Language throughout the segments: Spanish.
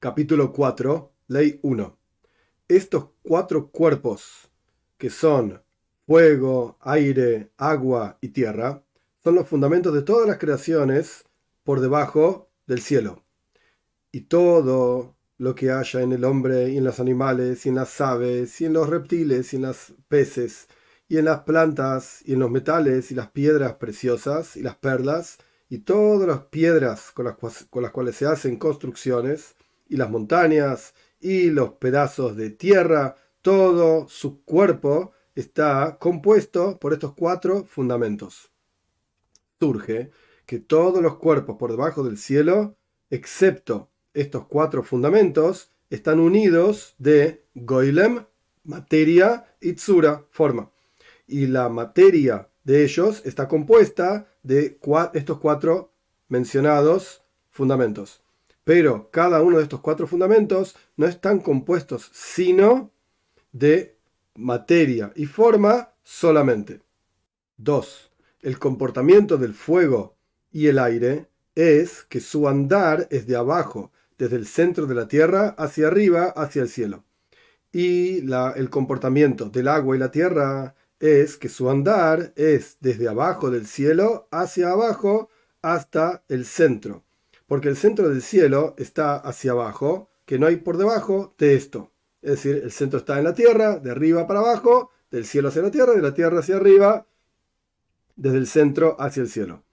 capítulo 4, ley 1. Estos cuatro cuerpos, que son fuego, aire, agua y tierra, son los fundamentos de todas las creaciones por debajo del cielo. Y todo lo que haya en el hombre y en los animales y en las aves y en los reptiles y en las peces y en las plantas y en los metales y las piedras preciosas y las perlas y todas las piedras con las cuales se hacen construcciones y las montañas y los pedazos de tierra, todo su cuerpo está compuesto por estos cuatro fundamentos. Surge que todos los cuerpos por debajo del cielo, excepto estos cuatro fundamentos, están unidos de goilem, materia, y tsura, forma. Y la materia de ellos está compuesta de estos cuatro mencionados fundamentos. Pero cada uno de estos cuatro fundamentos no están compuestos sino de materia y forma solamente. 2. El comportamiento del fuego y el aire es que su andar es de abajo, desde el centro de la tierra hacia arriba, hacia el cielo. Y el comportamiento del agua y la tierra es que su andar es desde abajo del cielo hacia abajo hasta el centro porque el centro del cielo está hacia abajo, que no hay por debajo de esto. Es decir, el centro está en la tierra, de arriba para abajo, del cielo hacia la tierra, de la tierra hacia arriba, desde el centro hacia el cielo.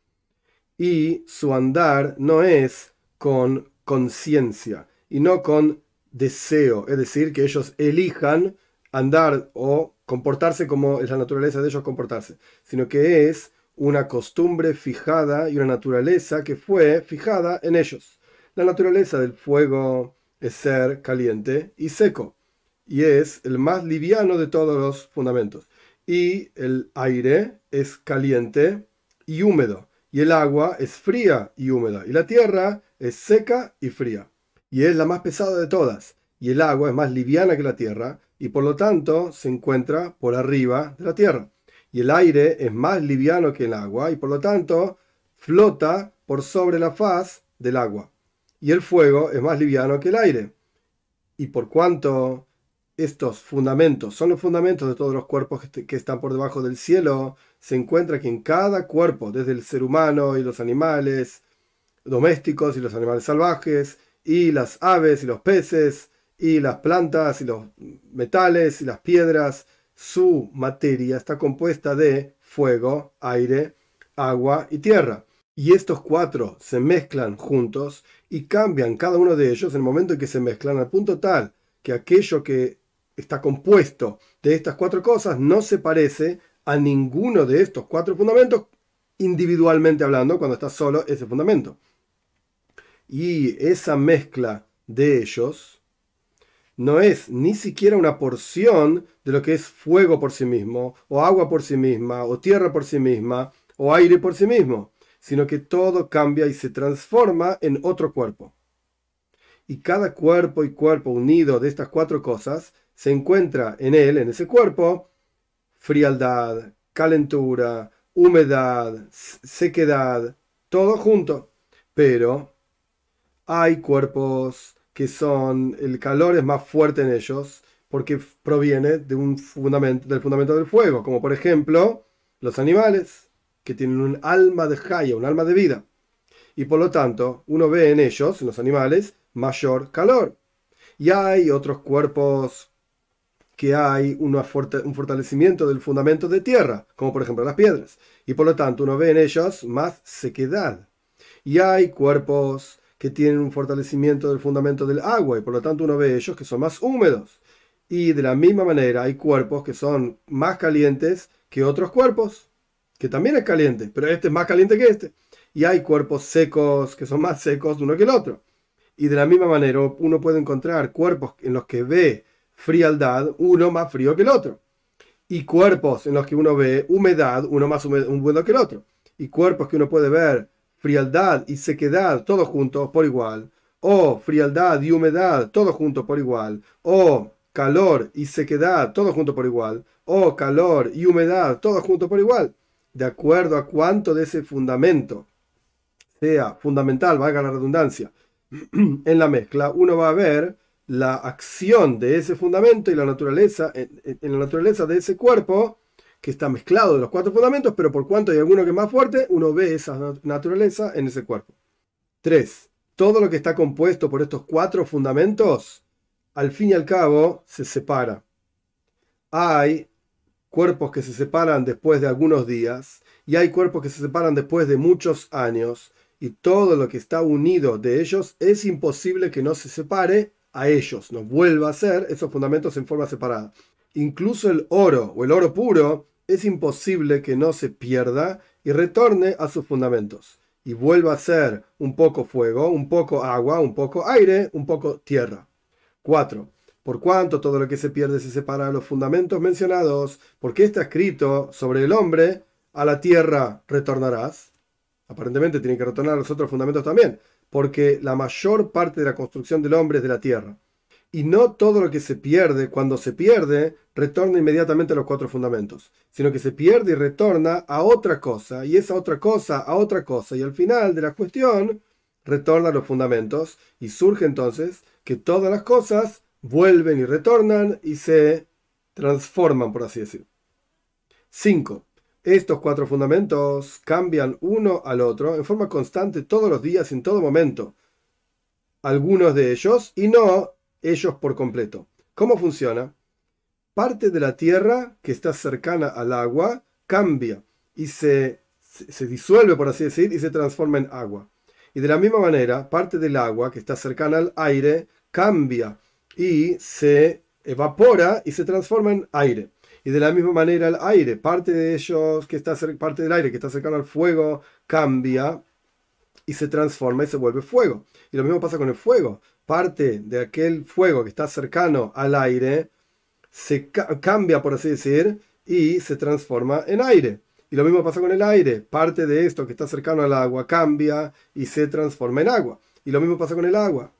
Y su andar no es con conciencia y no con deseo, es decir, que ellos elijan andar o comportarse como es la naturaleza de ellos comportarse, sino que es una costumbre fijada y una naturaleza que fue fijada en ellos. La naturaleza del fuego es ser caliente y seco, y es el más liviano de todos los fundamentos. Y el aire es caliente y húmedo, y el agua es fría y húmeda, y la tierra es seca y fría, y es la más pesada de todas, y el agua es más liviana que la tierra, y por lo tanto se encuentra por arriba de la tierra y el aire es más liviano que el agua y por lo tanto flota por sobre la faz del agua. Y el fuego es más liviano que el aire. Y por cuanto estos fundamentos son los fundamentos de todos los cuerpos que están por debajo del cielo, se encuentra que en cada cuerpo, desde el ser humano y los animales domésticos y los animales salvajes, y las aves y los peces, y las plantas y los metales y las piedras, su materia está compuesta de fuego, aire, agua y tierra. Y estos cuatro se mezclan juntos y cambian cada uno de ellos en el momento en que se mezclan al punto tal que aquello que está compuesto de estas cuatro cosas no se parece a ninguno de estos cuatro fundamentos individualmente hablando cuando está solo ese fundamento. Y esa mezcla de ellos no es ni siquiera una porción de lo que es fuego por sí mismo, o agua por sí misma, o tierra por sí misma, o aire por sí mismo, sino que todo cambia y se transforma en otro cuerpo. Y cada cuerpo y cuerpo unido de estas cuatro cosas se encuentra en él, en ese cuerpo, frialdad, calentura, humedad, sequedad, todo junto. Pero hay cuerpos que son el calor es más fuerte en ellos porque proviene de un fundamento, del fundamento del fuego, como por ejemplo los animales que tienen un alma de jaya, un alma de vida. Y por lo tanto, uno ve en ellos, en los animales, mayor calor. Y hay otros cuerpos que hay una un fortalecimiento del fundamento de tierra, como por ejemplo las piedras. Y por lo tanto, uno ve en ellos más sequedad. Y hay cuerpos que tienen un fortalecimiento del fundamento del agua y por lo tanto uno ve ellos que son más húmedos. Y de la misma manera hay cuerpos que son más calientes que otros cuerpos, que también es caliente, pero este es más caliente que este. Y hay cuerpos secos que son más secos de uno que el otro. Y de la misma manera uno puede encontrar cuerpos en los que ve frialdad, uno más frío que el otro. Y cuerpos en los que uno ve humedad, uno más húmedo que el otro. Y cuerpos que uno puede ver frialdad y sequedad, todos juntos por igual, o oh, frialdad y humedad, todos juntos por igual, o oh, calor y sequedad, todos juntos por igual, o oh, calor y humedad, todos juntos por igual, de acuerdo a cuánto de ese fundamento sea fundamental, valga la redundancia, en la mezcla, uno va a ver la acción de ese fundamento y la naturaleza, en, en la naturaleza de ese cuerpo, que está mezclado de los cuatro fundamentos, pero por cuanto hay alguno que es más fuerte, uno ve esa naturaleza en ese cuerpo. 3. Todo lo que está compuesto por estos cuatro fundamentos, al fin y al cabo, se separa. Hay cuerpos que se separan después de algunos días y hay cuerpos que se separan después de muchos años y todo lo que está unido de ellos es imposible que no se separe a ellos, no vuelva a ser esos fundamentos en forma separada. Incluso el oro o el oro puro es imposible que no se pierda y retorne a sus fundamentos y vuelva a ser un poco fuego, un poco agua, un poco aire, un poco tierra. 4. Por cuanto todo lo que se pierde se separa de los fundamentos mencionados, porque está escrito sobre el hombre, a la tierra retornarás. Aparentemente tiene que retornar a los otros fundamentos también, porque la mayor parte de la construcción del hombre es de la tierra y no todo lo que se pierde, cuando se pierde, retorna inmediatamente a los cuatro fundamentos, sino que se pierde y retorna a otra cosa, y esa otra cosa a otra cosa, y al final de la cuestión retorna a los fundamentos, y surge entonces que todas las cosas vuelven y retornan y se transforman, por así decir. 5. Estos cuatro fundamentos cambian uno al otro en forma constante todos los días, en todo momento. Algunos de ellos, y no ellos por completo. ¿Cómo funciona? Parte de la tierra que está cercana al agua cambia y se, se disuelve, por así decir, y se transforma en agua. Y de la misma manera, parte del agua que está cercana al aire cambia y se evapora y se transforma en aire. Y de la misma manera el aire, parte de ellos que está parte del aire que está cercano al fuego cambia y se transforma y se vuelve fuego. Y lo mismo pasa con el fuego parte de aquel fuego que está cercano al aire se cambia, por así decir, y se transforma en aire. Y lo mismo pasa con el aire. Parte de esto que está cercano al agua cambia y se transforma en agua. Y lo mismo pasa con el agua.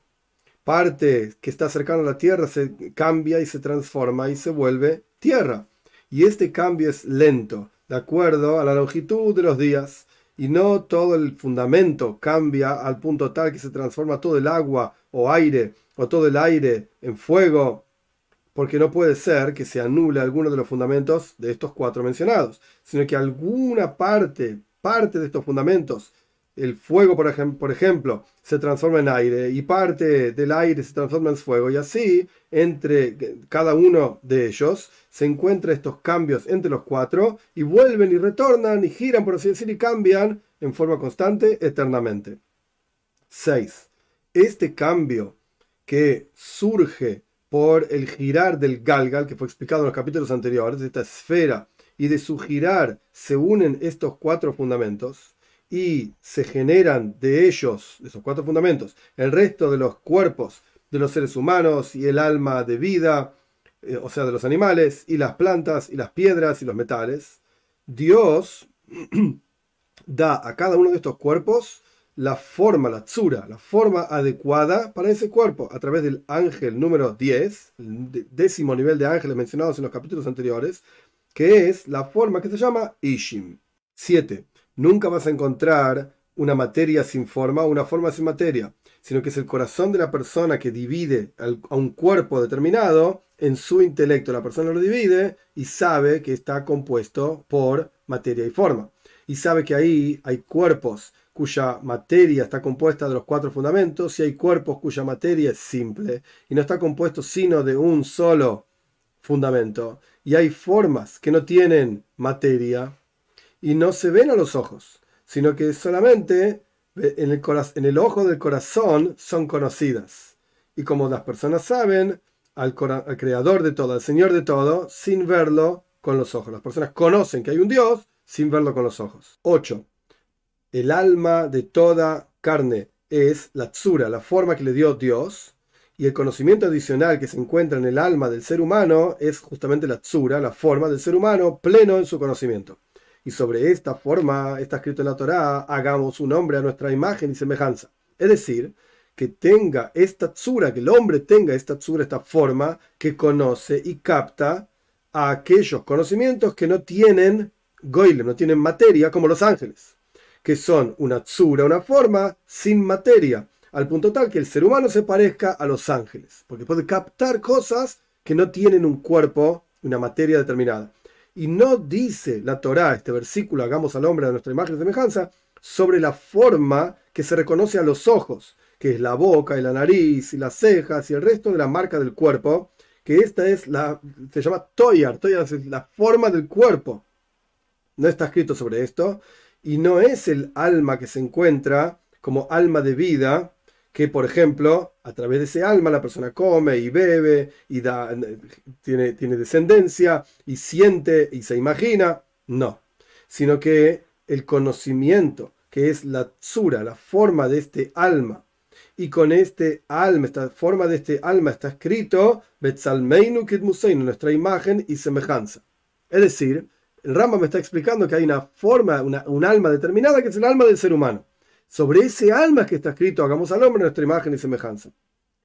Parte que está cercano a la tierra se cambia y se transforma y se vuelve tierra. Y este cambio es lento, de acuerdo a la longitud de los días y no todo el fundamento cambia al punto tal que se transforma todo el agua o aire o todo el aire en fuego, porque no puede ser que se anule alguno de los fundamentos de estos cuatro mencionados, sino que alguna parte, parte de estos fundamentos el fuego, por, ejemplo, se transforma en aire y parte del aire se transforma en fuego. Y así, entre cada uno de ellos, se encuentran estos cambios entre los cuatro y vuelven y retornan y giran, por así decir, y cambian en forma constante eternamente. 6. Este cambio que surge por el girar del galgal, que fue explicado en los capítulos anteriores, de esta esfera, y de su girar se unen estos cuatro fundamentos y se generan de ellos, de esos cuatro fundamentos, el resto de los cuerpos de los seres humanos y el alma de vida, eh, o sea, de los animales y las plantas y las piedras y los metales, Dios da a cada uno de estos cuerpos la forma, la tsura, la forma adecuada para ese cuerpo a través del ángel número 10, el décimo nivel de ángeles mencionados en los capítulos anteriores, que es la forma que se llama Ishim. 7. Nunca vas a encontrar una materia sin forma o una forma sin materia, sino que es el corazón de la persona que divide a un cuerpo determinado en su intelecto. La persona lo divide y sabe que está compuesto por materia y forma. Y sabe que ahí hay cuerpos cuya materia está compuesta de los cuatro fundamentos y hay cuerpos cuya materia es simple y no está compuesto sino de un solo fundamento. Y hay formas que no tienen materia y no se ven a los ojos, sino que solamente en el, ojo del corazón son conocidas. Y como las personas saben, al, creador de todo, al Señor de todo, sin verlo con los ojos. Las personas conocen que hay un Dios sin verlo con los ojos. 8. El alma de toda carne es la tzura, la forma que le dio Dios, y el conocimiento adicional que se encuentra en el alma del ser humano es justamente la tzura, la forma del ser humano pleno en su conocimiento y sobre esta forma está escrito en la Torá, hagamos un hombre a nuestra imagen y semejanza. Es decir, que tenga esta tzura, que el hombre tenga esta tzura, esta forma que conoce y capta aquellos conocimientos que no tienen goilem, no tienen materia, como los ángeles, que son una tzura, una forma sin materia, al punto tal que el ser humano se parezca a los ángeles, porque puede captar cosas que no tienen un cuerpo, una materia determinada. Y no dice la Torá, este versículo, hagamos al hombre a nuestra imagen y semejanza, sobre la forma que se reconoce a los ojos, que es la boca y la nariz y las cejas y el resto de la marca del cuerpo, que esta es la, se llama toyar, toyar es la forma del cuerpo. No está escrito sobre esto, y no es el alma que se encuentra como alma de vida que, por ejemplo, a través de ese alma la persona come y bebe y da, tiene, tiene descendencia y siente y se imagina. No, sino que el conocimiento, que es la tsura, la forma de este alma, y con este alma, esta forma de este alma está escrito Betzalmeinu en nuestra imagen y semejanza. Es decir, el rama me está explicando que hay una forma, un alma determinada que es el alma del ser humano sobre ese alma que está escrito, hagamos al hombre nuestra imagen y semejanza.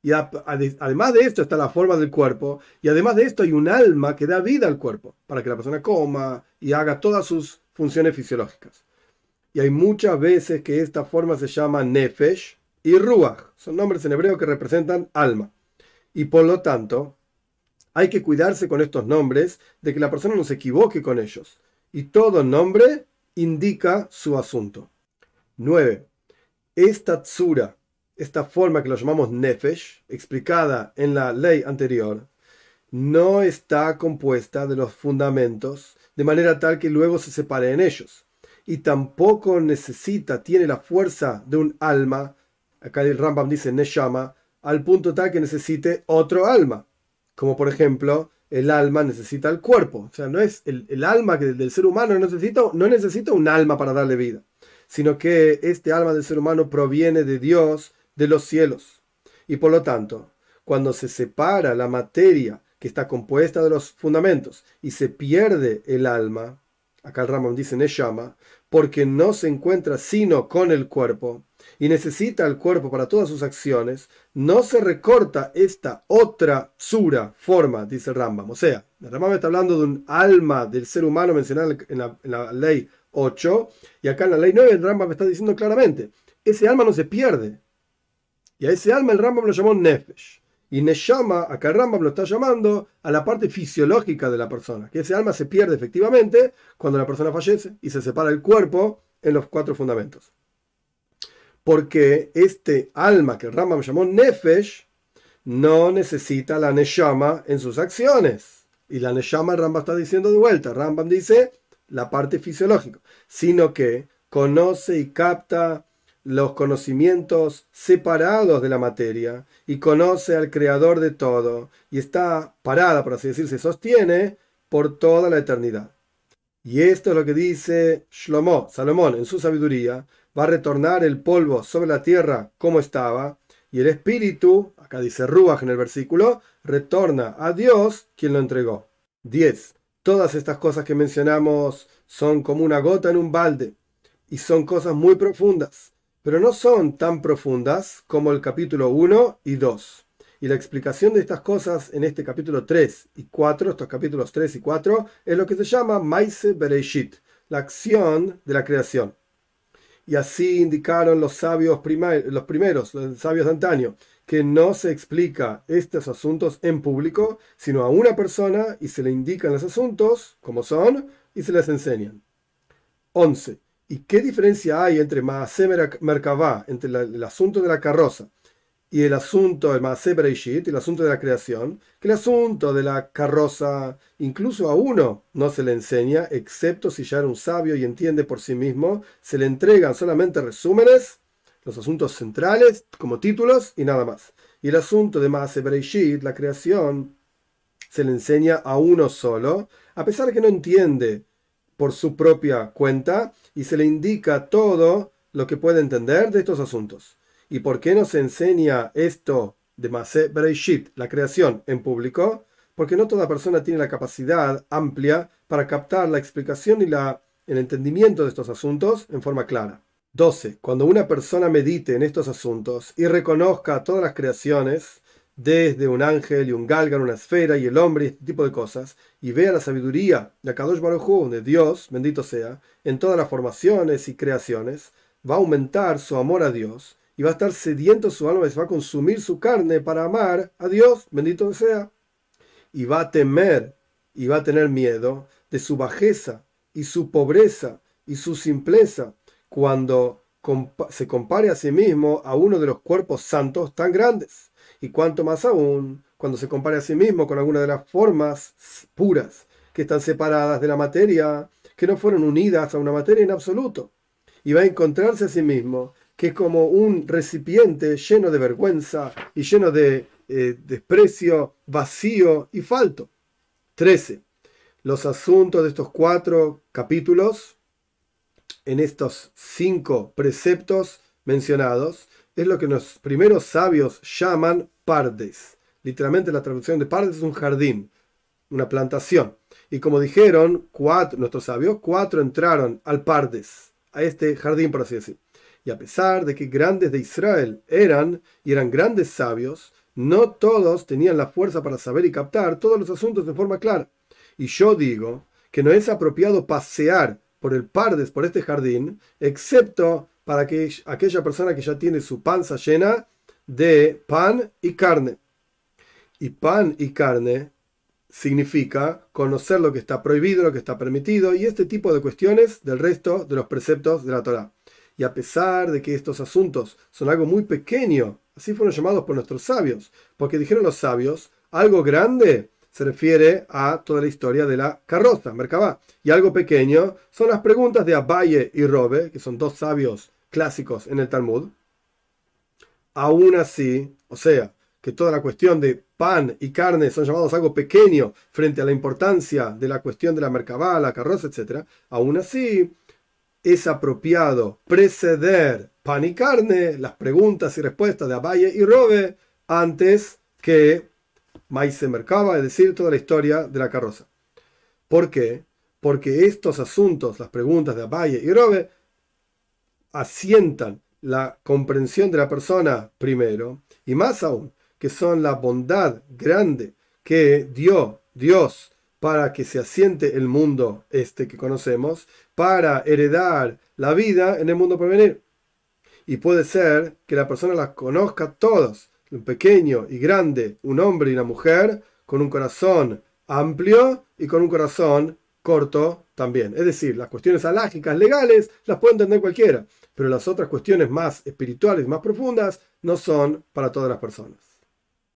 Y además de esto está la forma del cuerpo, y además de esto hay un alma que da vida al cuerpo, para que la persona coma y haga todas sus funciones fisiológicas. Y hay muchas veces que esta forma se llama nefesh y ruach, son nombres en hebreo que representan alma. Y por lo tanto, hay que cuidarse con estos nombres de que la persona no se equivoque con ellos. Y todo nombre indica su asunto. 9. Esta Tzura, esta forma que lo llamamos nefesh, explicada en la ley anterior, no está compuesta de los fundamentos de manera tal que luego se separe en ellos. Y tampoco necesita, tiene la fuerza de un alma, acá el Rambam dice neshama, al punto tal que necesite otro alma. Como por ejemplo, el alma necesita el cuerpo. O sea, no es el, alma que del, ser humano necesita, no necesita un alma para darle vida sino que este alma del ser humano proviene de Dios, de los cielos. Y por lo tanto, cuando se separa la materia que está compuesta de los fundamentos y se pierde el alma, acá el Ramón dice Neshama, porque no se encuentra sino con el cuerpo y necesita el cuerpo para todas sus acciones, no se recorta esta otra sura, forma, dice el Rambam. O sea, el Rambam está hablando de un alma del ser humano mencionado en la ley 8, y acá en la ley 9 el Rambam está diciendo claramente, ese alma no se pierde. Y a ese alma el Rambam lo llamó Nefesh. Y Neshama, acá el Rambam lo está llamando a la parte fisiológica de la persona, que ese alma se pierde efectivamente cuando la persona fallece y se separa el cuerpo en los cuatro fundamentos. Porque este alma que el Rambam llamó Nefesh no necesita la Neshama en sus acciones. Y la Neshama el Rambam está diciendo de vuelta. Rambam dice, la parte fisiológica, sino que conoce y capta los conocimientos separados de la materia y conoce al creador de todo y está parada, por así decir, se sostiene por toda la eternidad. Y esto es lo que dice Shlomo, Salomón, en su sabiduría, va a retornar el polvo sobre la tierra como estaba, y el espíritu, acá dice Ruach en el versículo, retorna a Dios quien lo entregó. 10. Todas estas cosas que mencionamos son como una gota en un balde y son cosas muy profundas, pero no son tan profundas como el capítulo 1 y 2. Y la explicación de estas cosas en este capítulo 3 y 4, estos capítulos 3 y 4, es lo que se llama Maise Bereshit, la acción de la creación. Y así indicaron los sabios los primeros, los sabios de antaño, que no se explica estos asuntos en público, sino a una persona y se le indican los asuntos como son y se les enseñan. 11. ¿Y qué diferencia hay entre Maase Merkavá, entre el asunto de la carroza y el asunto del Maase Bereishit, el asunto de la creación, que el asunto de la carroza incluso a uno no se le enseña, excepto si ya era un sabio y entiende por sí mismo, se le entregan solamente resúmenes los asuntos centrales como títulos y nada más. Y el asunto de más la creación, se le enseña a uno solo, a pesar de que no entiende por su propia cuenta y se le indica todo lo que puede entender de estos asuntos. ¿Y por qué no se enseña esto de más la creación, en público? Porque no toda persona tiene la capacidad amplia para captar la explicación y la, el entendimiento de estos asuntos en forma clara. 12. Cuando una persona medite en estos asuntos y reconozca a todas las creaciones, desde un ángel y un en una esfera y el hombre y este tipo de cosas, y vea la sabiduría de Akadosh de Dios, bendito sea, en todas las formaciones y creaciones, va a aumentar su amor a Dios y va a estar sediento su alma y va a consumir su carne para amar a Dios, bendito sea, y va a temer y va a tener miedo de su bajeza y su pobreza y su simpleza cuando se compare a sí mismo a uno de los cuerpos santos tan grandes, y cuanto más aún cuando se compare a sí mismo con alguna de las formas puras que están separadas de la materia, que no fueron unidas a una materia en absoluto, y va a encontrarse a sí mismo que es como un recipiente lleno de vergüenza y lleno de eh, desprecio, vacío y falto. 13. Los asuntos de estos cuatro capítulos en estos cinco preceptos mencionados es lo que los primeros sabios llaman pardes. Literalmente la traducción de pardes es un jardín, una plantación. Y como dijeron cuatro, nuestros sabios, cuatro entraron al pardes, a este jardín, por así decir. Y a pesar de que grandes de Israel eran y eran grandes sabios, no todos tenían la fuerza para saber y captar todos los asuntos de forma clara. Y yo digo que no es apropiado pasear por el pardes, por este jardín, excepto para que, aquella persona que ya tiene su panza llena de pan y carne. Y pan y carne significa conocer lo que está prohibido, lo que está permitido y este tipo de cuestiones del resto de los preceptos de la Torá. Y a pesar de que estos asuntos son algo muy pequeño, así fueron llamados por nuestros sabios, porque dijeron los sabios, algo grande se refiere a toda la historia de la carroza, mercabá, Y algo pequeño son las preguntas de Abaye y Robe, que son dos sabios clásicos en el Talmud. Aún así, o sea, que toda la cuestión de pan y carne son llamados algo pequeño frente a la importancia de la cuestión de la mercabá, la carroza, etc. Aún así, es apropiado preceder pan y carne, las preguntas y respuestas de Abaye y Robe, antes que se Mercaba, es decir, toda la historia de la carroza. ¿Por qué? Porque estos asuntos, las preguntas de Abaye y Robe, asientan la comprensión de la persona primero, y más aún, que son la bondad grande que dio Dios para que se asiente el mundo este que conocemos, para heredar la vida en el mundo por venir. Y puede ser que la persona las conozca todos un pequeño y grande, un hombre y una mujer, con un corazón amplio y con un corazón corto también. Es decir, las cuestiones alágicas, legales, las puede entender cualquiera, pero las otras cuestiones más espirituales, más profundas, no son para todas las personas.